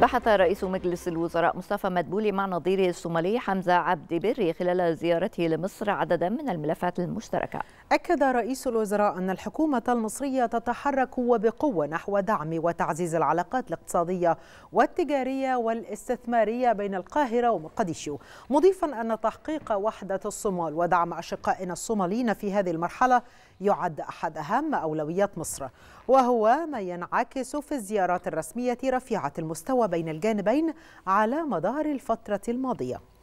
بحث رئيس مجلس الوزراء مصطفى مدبولي مع نظيره الصومالي حمزة عبد بري خلال زيارته لمصر عددا من الملفات المشتركة أكد رئيس الوزراء أن الحكومة المصرية تتحرك وبقوة نحو دعم وتعزيز العلاقات الاقتصادية والتجارية والاستثمارية بين القاهرة ومقديشو مضيفا أن تحقيق وحدة الصومال ودعم أشقائنا الصوماليين في هذه المرحلة يعد أحد أهم أولويات مصر وهو ما ينعكس في الزيارات الرسمية رفيعة المستوى بين الجانبين على مدار الفترة الماضية